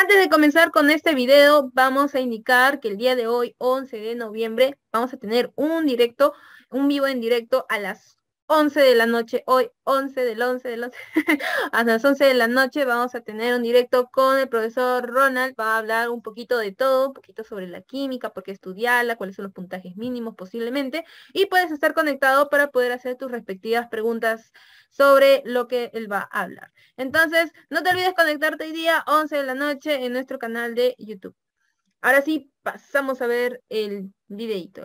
Antes de comenzar con este video, vamos a indicar que el día de hoy, 11 de noviembre, vamos a tener un directo, un vivo en directo a las 11 de la noche, hoy 11 del 11 del 11, hasta las 11 de la noche vamos a tener un directo con el profesor Ronald, va a hablar un poquito de todo, un poquito sobre la química, por qué estudiarla, cuáles son los puntajes mínimos posiblemente, y puedes estar conectado para poder hacer tus respectivas preguntas sobre lo que él va a hablar. Entonces, no te olvides conectarte hoy día 11 de la noche en nuestro canal de YouTube. Ahora sí, pasamos a ver el videito.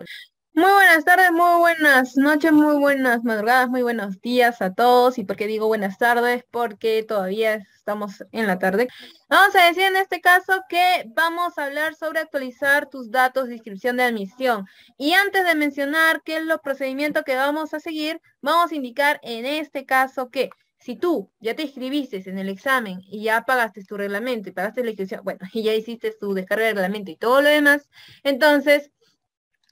Muy buenas tardes, muy buenas noches, muy buenas madrugadas, muy buenos días a todos. ¿Y por qué digo buenas tardes? Porque todavía estamos en la tarde. Vamos a decir en este caso que vamos a hablar sobre actualizar tus datos de inscripción de admisión. Y antes de mencionar qué es los procedimientos que vamos a seguir, vamos a indicar en este caso que si tú ya te inscribiste en el examen y ya pagaste tu reglamento y pagaste la inscripción, bueno, y ya hiciste tu descarga de reglamento y todo lo demás, entonces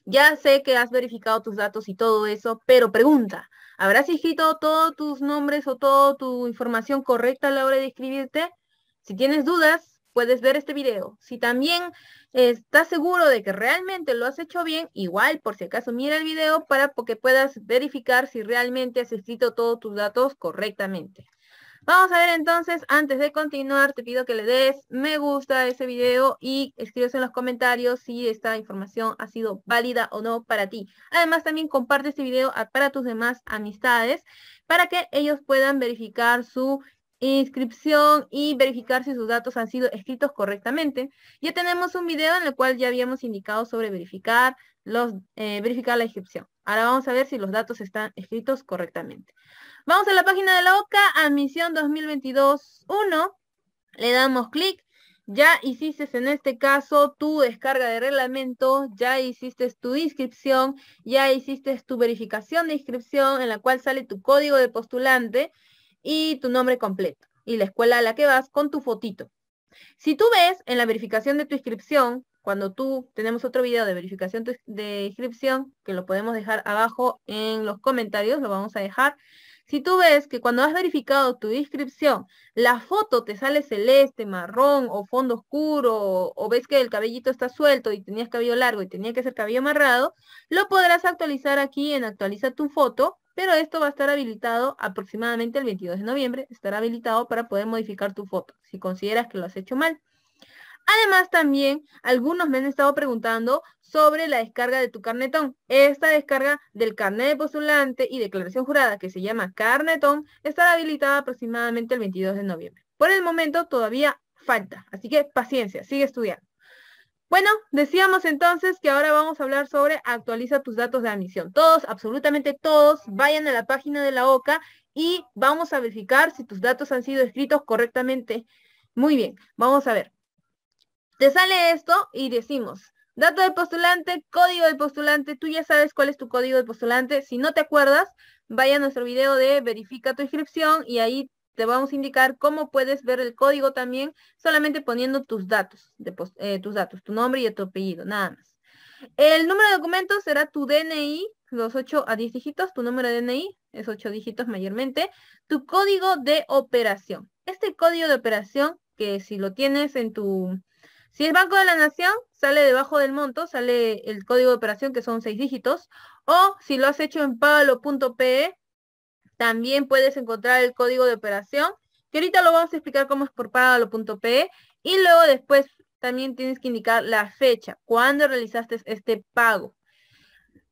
ya sé que has verificado tus datos y todo eso, pero pregunta, ¿habrás escrito todos tus nombres o toda tu información correcta a la hora de escribirte? Si tienes dudas, puedes ver este video. Si también estás seguro de que realmente lo has hecho bien, igual por si acaso mira el video para que puedas verificar si realmente has escrito todos tus datos correctamente. Vamos a ver entonces, antes de continuar, te pido que le des me gusta a ese video y escribes en los comentarios si esta información ha sido válida o no para ti. Además, también comparte este video para tus demás amistades para que ellos puedan verificar su inscripción y verificar si sus datos han sido escritos correctamente. Ya tenemos un video en el cual ya habíamos indicado sobre verificar los, eh, verificar la inscripción. Ahora vamos a ver si los datos están escritos correctamente. Vamos a la página de la OCA, admisión 2022-1. Le damos clic. Ya hiciste en este caso tu descarga de reglamento, ya hiciste tu inscripción, ya hiciste tu verificación de inscripción en la cual sale tu código de postulante y tu nombre completo y la escuela a la que vas con tu fotito. Si tú ves en la verificación de tu inscripción cuando tú tenemos otro video de verificación de inscripción, que lo podemos dejar abajo en los comentarios, lo vamos a dejar. Si tú ves que cuando has verificado tu inscripción, la foto te sale celeste, marrón o fondo oscuro, o, ves que el cabellito está suelto y tenías cabello largo y tenía que ser cabello amarrado, lo podrás actualizar aquí en actualiza tu foto, pero esto va a estar habilitado aproximadamente el 22 de noviembre, estará habilitado para poder modificar tu foto, si consideras que lo has hecho mal. Además, también algunos me han estado preguntando sobre la descarga de tu carnetón. Esta descarga del carnet de postulante y declaración jurada que se llama carnetón estará habilitada aproximadamente el 22 de noviembre. Por el momento todavía falta, así que paciencia, sigue estudiando. Bueno, decíamos entonces que ahora vamos a hablar sobre actualiza tus datos de admisión. Todos, absolutamente todos, vayan a la página de la OCA y vamos a verificar si tus datos han sido escritos correctamente. Muy bien, vamos a ver. Te sale esto y decimos, dato de postulante, código de postulante, tú ya sabes cuál es tu código de postulante. Si no te acuerdas, vaya a nuestro video de verifica tu inscripción y ahí te vamos a indicar cómo puedes ver el código también, solamente poniendo tus datos, eh, tus datos, tu nombre y tu apellido, nada más. El número de documento será tu DNI, los 8 a 10 dígitos, tu número de DNI es 8 dígitos mayormente, tu código de operación. Este código de operación, que si lo tienes en tu si el Banco de la Nación, sale debajo del monto, sale el código de operación que son seis dígitos. O si lo has hecho en pagalo.pe, también puedes encontrar el código de operación, que ahorita lo vamos a explicar cómo es por pagalo.pe. Y luego después también tienes que indicar la fecha, cuándo realizaste este pago.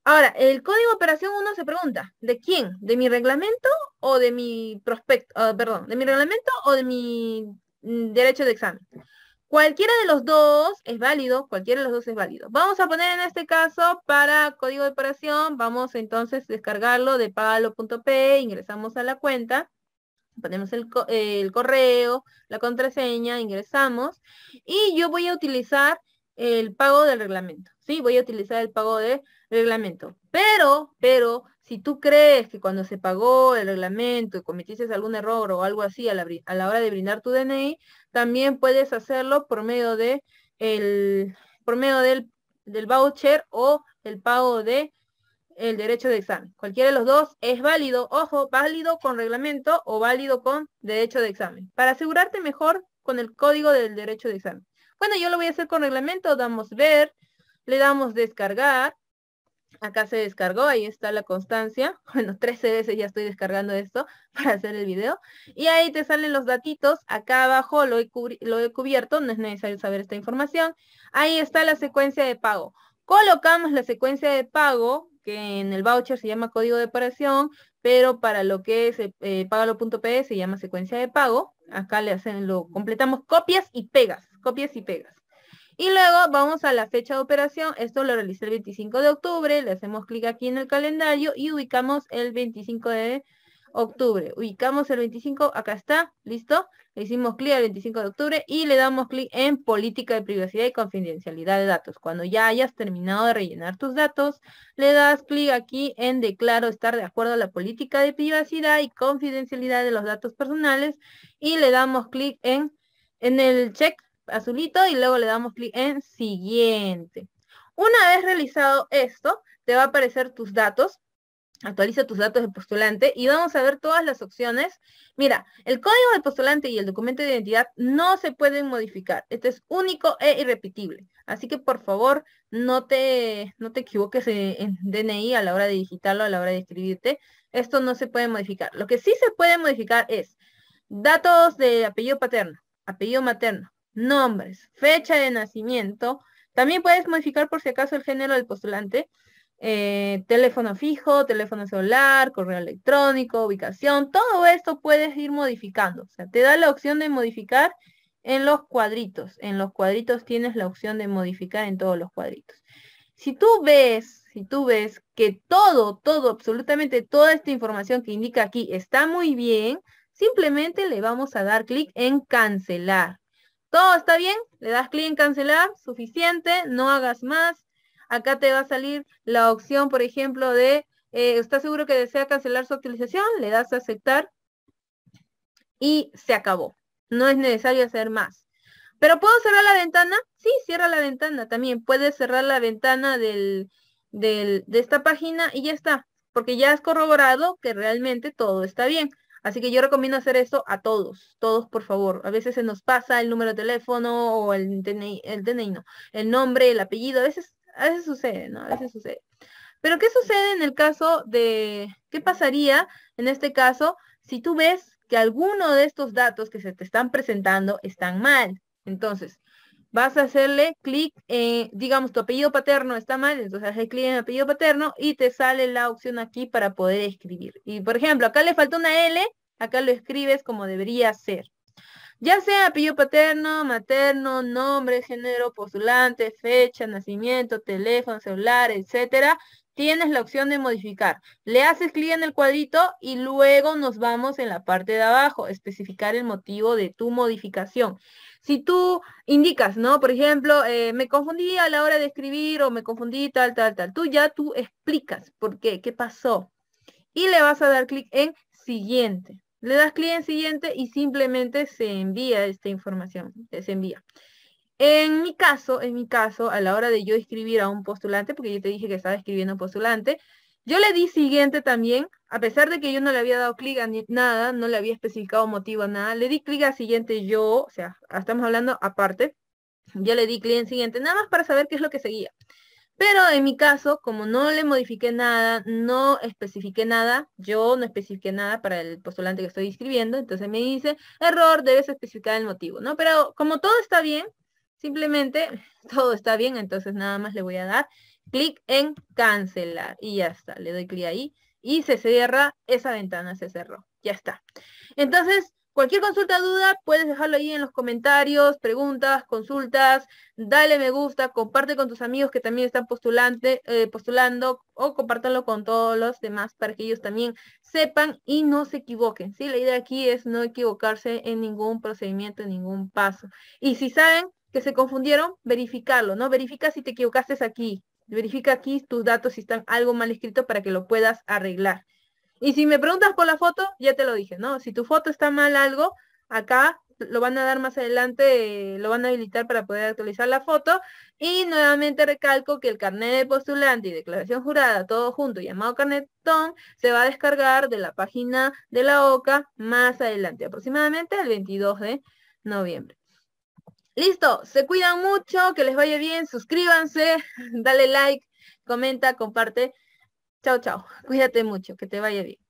Ahora, el código de operación uno se pregunta, ¿de quién? ¿De mi reglamento o de mi prospecto? Ah, perdón, ¿de mi reglamento o de mi mm, derecho de examen? Cualquiera de los dos es válido, cualquiera de los dos es válido. Vamos a poner en este caso para código de operación, vamos entonces a descargarlo de palo.p, ingresamos a la cuenta ponemos el, el, correo, la contraseña, ingresamos y yo voy a utilizar el pago del reglamento, ¿sí? Voy a utilizar el pago de reglamento. Pero, pero, si tú crees que cuando se pagó el reglamento y cometiste algún error o algo así a la, hora de brindar tu DNI, también puedes hacerlo por medio de por medio del, voucher o el pago de el derecho de examen. Cualquiera de los dos es válido, ojo, válido con reglamento o válido con derecho de examen. Para asegurarte mejor con el código del derecho de examen. Bueno, yo lo voy a hacer con reglamento, damos ver, le damos descargar Acá se descargó, ahí está la constancia. Bueno, 13 veces ya estoy descargando esto para hacer el video. Y ahí te salen los datitos. Acá abajo lo he, cubierto, no es necesario saber esta información. Ahí está la secuencia de pago. Colocamos la secuencia de pago, que en el voucher se llama código de operación, pero para lo que es eh, se llama secuencia de pago. Acá le hacen, lo completamos copias y pegas, copias y pegas. Y luego vamos a la fecha de operación. Esto lo realicé el 25 de octubre. Le hacemos clic aquí en el calendario y ubicamos el 25 de octubre. Ubicamos el 25, acá está, listo. Le hicimos clic al 25 de octubre y le damos clic en política de privacidad y confidencialidad de datos. Cuando ya hayas terminado de rellenar tus datos, le das clic aquí en declaro estar de acuerdo a la política de privacidad y confidencialidad de los datos personales y le damos clic en, en el check azulito y luego le damos clic en siguiente. Una vez realizado esto, te va a aparecer tus datos. Actualiza tus datos de postulante y vamos a ver todas las opciones. Mira, el código de postulante y el documento de identidad no se pueden modificar. Este es único e irrepetible. Así que por favor, no te, no te equivoques en DNI a la hora de digitarlo, a la hora de escribirte. Esto no se puede modificar. Lo que sí se puede modificar es datos de apellido paterno, apellido materno, nombres, fecha de nacimiento. También puedes modificar por si acaso el género del postulante. Eh, teléfono fijo, teléfono celular, correo electrónico, ubicación, todo esto puedes ir modificando. O sea, te da la opción de modificar en los cuadritos. En los cuadritos tienes la opción de modificar en todos los cuadritos. Si tú ves, si tú ves que todo, todo, absolutamente toda esta información que indica aquí está muy bien, simplemente le vamos a dar clic en cancelar. Todo está bien, le das clic en cancelar, suficiente, no hagas más. Acá te va a salir la opción, por ejemplo, de, eh, ¿Estás ¿está seguro que desea cancelar su actualización? Le das a aceptar y se acabó. No es necesario hacer más. ¿Pero puedo cerrar la ventana? Sí, cierra la ventana también. Puedes cerrar la ventana de esta página y ya está. Porque ya has corroborado que realmente todo está bien. Así que yo recomiendo hacer esto a todos, todos por favor. A veces se nos pasa el número de teléfono o el el DNI no, el nombre, el apellido, a veces, a veces sucede, ¿no? A veces sucede. Pero ¿qué sucede en el caso de, qué pasaría en este caso si tú ves que alguno de estos datos que se te están presentando están mal? Entonces, vas a hacerle clic en, digamos, tu apellido paterno está mal, entonces haces clic en apellido paterno y te sale la opción aquí para poder escribir. Y por ejemplo, acá le falta una L, acá lo escribes como debería ser. Ya sea apellido paterno, materno, nombre, género, postulante, fecha, nacimiento, teléfono, celular, etcétera, tienes la opción de modificar. Le haces clic en el cuadrito y luego nos vamos en la parte de abajo, especificar el motivo de tu modificación. Si tú indicas, ¿no? Por ejemplo, eh, me confundí a la hora de escribir o me confundí tal, tal, tal. Tú ya tú explicas por qué, qué pasó. Y le vas a dar clic en siguiente. Le das clic en siguiente y simplemente se envía esta información, se envía. En mi caso, en mi caso, a la hora de yo escribir a un postulante, porque yo te dije que estaba escribiendo un postulante, yo le di siguiente también, a pesar de que yo no le había dado clic a nada, no le había especificado motivo a nada, le di clic a siguiente yo, o sea, ah, estamos hablando aparte, yo le di clic en siguiente, nada más para saber qué es lo que seguía. Pero en mi caso, como no le modifiqué nada, no especifiqué nada, yo no especifiqué nada para el postulante que estoy escribiendo, entonces me dice, error, debes especificar el motivo, ¿no? Pero como todo está bien, Simplemente todo está bien, entonces nada más le voy a dar clic en cancelar y ya está, le doy clic ahí y se cierra, esa ventana se cerró, ya está. Entonces, cualquier consulta, duda, puedes dejarlo ahí en los comentarios, preguntas, consultas, dale me gusta, comparte con tus amigos que también están postulante, eh, postulando o compártelo con todos los demás para que ellos también sepan y no se equivoquen, ¿sí? La idea aquí es no equivocarse en ningún procedimiento, en ningún paso. Y si saben, que se confundieron, verificarlo, ¿no? Verifica si te equivocaste aquí. Verifica aquí tus datos si están algo mal escritos para que lo puedas arreglar. Y si me preguntas por la foto, ya te lo dije, ¿no? Si tu foto está mal algo, acá lo van a dar más adelante, lo van a habilitar para poder actualizar la foto. Y nuevamente recalco que el carnet de postulante y declaración jurada, todo junto, llamado carnetón, se va a descargar de la página de la OCA más adelante, aproximadamente el 22 de noviembre. Listo, se cuidan mucho, que les vaya bien, suscríbanse, dale like, comenta, comparte. Chao, chao. Cuídate mucho, que te vaya bien.